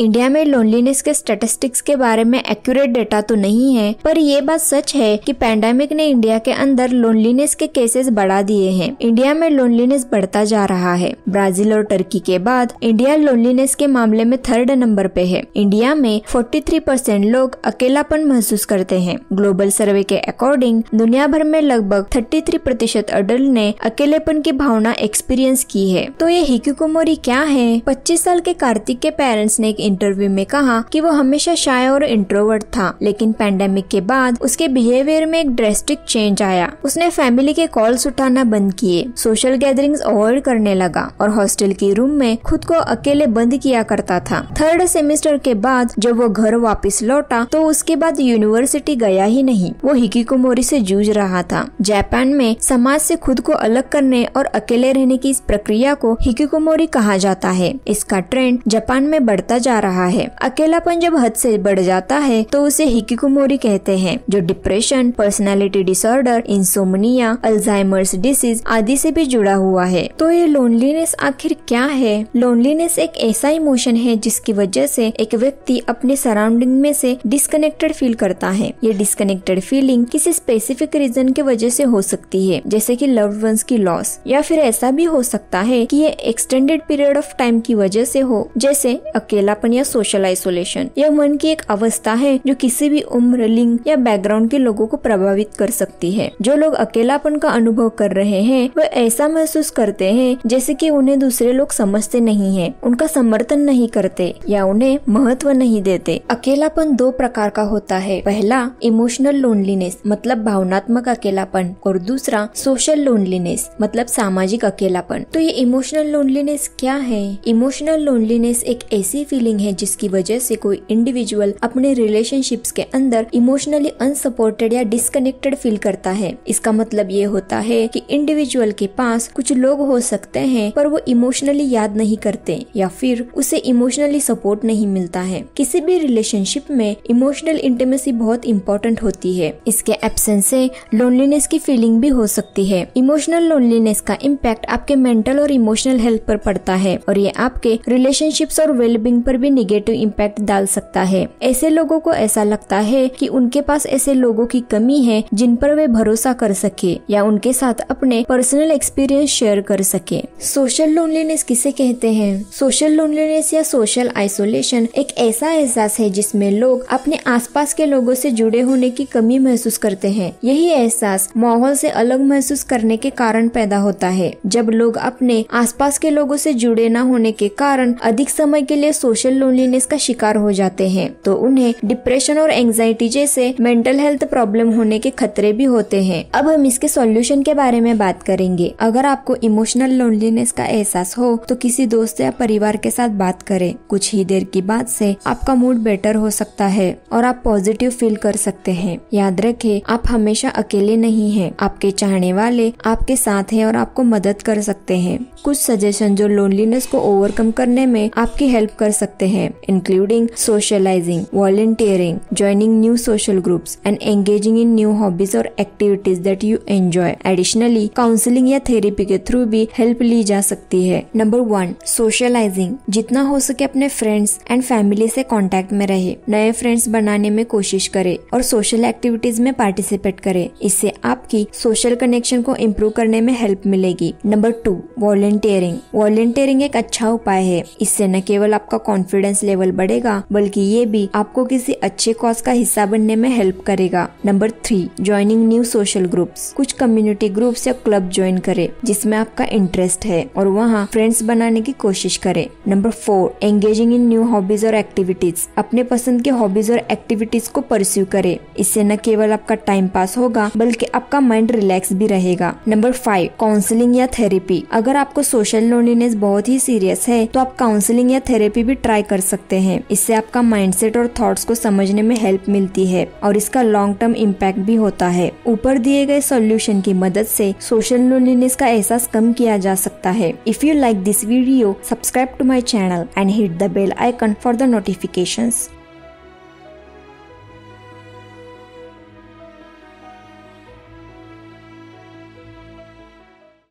India में loneliness के statistics के बारे में एक्यूरेट डेटा तो नहीं है पर ये बात सच है कि पैंडेमिक ने इंडिया के अंदर लोनलीनेस के केसेस बढ़ा दिए हैं इंडिया में लोनलीनेस बढ़ता जा रहा है ब्राजील और टर्की के बाद इंडिया लोनलीनेस के मामले में थर्ड नंबर पे है इंडिया में 43 परसेंट लोग अकेलापन महसूस करते हैं ग्लोबल सर्वे के अकॉर्डिंग दुनिया भर में लगभग 33 प्रतिशत अडल्ट ने अकेलेपन की भावना एक्सपीरियंस की है तो ये हिक्यूकोमोरी क्या है 25 साल के कार्तिक के पेरेंट्स ने एक इंटरव्यू में कहा कि वो हमेशा शाय और इंट्रोवर्ट था लेकिन पैंडेमिक के बाद उसके बिहेवियर में एक ड्रेस्टिक चेंज आया उसने फैमिली के कॉल्स उठाना बंद किए सोशल गैदरिंग अवॉइड करने लगा और हॉस्टल के रूम में खुद को अकेले बंद किया करता था थर्ड सेमेस्टर के बाद जब वो घर वापिस लौटा तो उसके बाद यूनिवर्सिटी गया ही नहीं वो हिकी कुमोरी से जूझ रहा था जापान में समाज से खुद को अलग करने और अकेले रहने की इस प्रक्रिया को हिकी कुमोरी कहा जाता है इसका ट्रेंड जापान में बढ़ता जा रहा है अकेलापन जब हद से बढ़ जाता है तो उसे हिकिकुमोरी कहते हैं जो depression personality disorder insomnia Alzheimer's disease आदि से भी जुड़ा हुआ है तो ये लोनलीनेस आखिर क्या है लोनलीनेस एक ऐसा इमोशन है जिसकी वजह से एक व्यक्ति अपने सराउंडिंग में से डिस्कनेक्टेड फील करता है ये डिस्कनेक्टेड फीलिंग किसी स्पेसिफिक रीजन की वजह से हो सकती है जैसे कि लव्ड वंस की लॉस या फिर ऐसा भी हो सकता है कि ये एक्सटेंडेड पीरियड ऑफ टाइम की वजह से हो जैसे अकेला अकेलापन या सोशल आइसोलेशन यह मन की एक अवस्था है जो किसी भी उम्र लिंग या बैकग्राउंड के लोगों को प्रभावित कर सकती है जो लोग अकेलापन का अनुभव कर रहे हैं वह ऐसा महसूस करते हैं जैसे कि उन्हें दूसरे लोग समझते नहीं है उनका समर्थन नहीं करते या उन्हें महत्व नहीं देते अकेलापन दो प्रकार का होता है पहला इमोशनल लोनलीनेस मतलब भावनात्मक अकेलापन और दूसरा सोशल लोनलीनेस मतलब सामाजिक अकेलापन तो ये इमोशनल लोनलीनेस क्या है इमोशनल लोनलीनेस एक ऐसी फीलिंग फीलिंग है जिसकी वजह से कोई इंडिविजुअल अपने रिलेशनशिप्स के अंदर इमोशनली अनसपोर्टेड या डिस्कनेक्टेड फील करता है इसका मतलब ये होता है कि इंडिविजुअल के पास कुछ लोग हो सकते हैं पर वो इमोशनली याद नहीं करते या फिर उसे इमोशनली सपोर्ट नहीं मिलता है किसी भी रिलेशनशिप में इमोशनल इंटीमेसी बहुत इम्पोर्टेंट होती है इसके एब्सेंस से लोनलीनेस की फीलिंग भी हो सकती है इमोशनल लोनलीनेस का इम्पैक्ट आपके मेंटल और इमोशनल हेल्थ पर पड़ता है और ये आपके रिलेशनशिप्स और वेलबिंग पर भी निगेटिव इम्पैक्ट डाल सकता है ऐसे लोगों को ऐसा लगता है कि उनके पास ऐसे लोगों की कमी है जिन पर वे भरोसा कर सके या उनके साथ अपने पर्सनल एक्सपीरियंस शेयर कर सके सोशल लोनलीनेस किसे कहते हैं सोशल लोनलीनेस या सोशल आइसोलेशन एक ऐसा एहसास है जिसमें लोग अपने आसपास के लोगों से जुड़े होने की कमी महसूस करते हैं यही एहसास माहौल से अलग महसूस करने के कारण पैदा होता है जब लोग अपने आसपास के लोगों से जुड़े न होने के कारण अधिक समय के लिए सोशल सोशल लोनलीनेस का शिकार हो जाते हैं तो उन्हें डिप्रेशन और एंगजाइटी जैसे मेंटल हेल्थ प्रॉब्लम होने के खतरे भी होते हैं अब हम इसके सॉल्यूशन के बारे में बात करेंगे अगर आपको इमोशनल लोनलीनेस का एहसास हो तो किसी दोस्त या परिवार के साथ बात करें कुछ ही देर की बात से आपका मूड बेटर हो सकता है और आप पॉजिटिव फील कर सकते हैं याद रखें आप हमेशा अकेले नहीं हैं आपके चाहने वाले आपके साथ हैं और आपको मदद कर सकते हैं कुछ सजेशन जो लोनलीनेस को ओवरकम करने में आपकी हेल्प कर सकते सकते हैं including socialising volunteering joining new social groups and engaging in new hobbies और activities that you enjoy additionally counselling या थेरेपी के थ्रू भी हेल्प ली जा सकती है नंबर वन सोशलाइजिंग जितना हो सके अपने फ्रेंड्स एंड फैमिली से कॉन्टेक्ट में रहे नए फ्रेंड्स बनाने में कोशिश करे और सोशल एक्टिविटीज में पार्टिसिपेट करे इससे आपकी सोशल कनेक्शन को इम्प्रूव करने में हेल्प मिलेगी नंबर टू वॉलेंटियरिंग वॉलेंटियरिंग एक अच्छा उपाय है इससे न केवल आपका कॉन्फिडेंस कॉन्फिडेंस लेवल बढ़ेगा बल्कि ये भी आपको किसी अच्छे कॉज का हिस्सा बनने में हेल्प करेगा number three joining new social groups कुछ कम्युनिटी ग्रुप्स या क्लब ज्वाइन करें जिसमें आपका इंटरेस्ट है और वहाँ फ्रेंड्स बनाने की कोशिश करें number four engaging in new hobbies और एक्टिविटीज अपने पसंद के हॉबीज और एक्टिविटीज को परस्यू करें इससे न केवल आपका टाइम पास होगा बल्कि आपका माइंड रिलैक्स भी रहेगा नंबर फाइव काउंसलिंग या थेरेपी अगर आपको सोशल लोनलीनेस बहुत ही सीरियस है तो आप काउंसलिंग या थेरेपी भी ट्राई ट्राई कर सकते हैं इससे आपका माइंडसेट और थॉट्स को समझने में हेल्प मिलती है और इसका लॉन्ग टर्म इम्पैक्ट भी होता है ऊपर दिए गए सॉल्यूशन की मदद से सोशल लोनलीनेस का एहसास कम किया जा सकता है if you like this video subscribe to my channel and hit the bell icon for the notification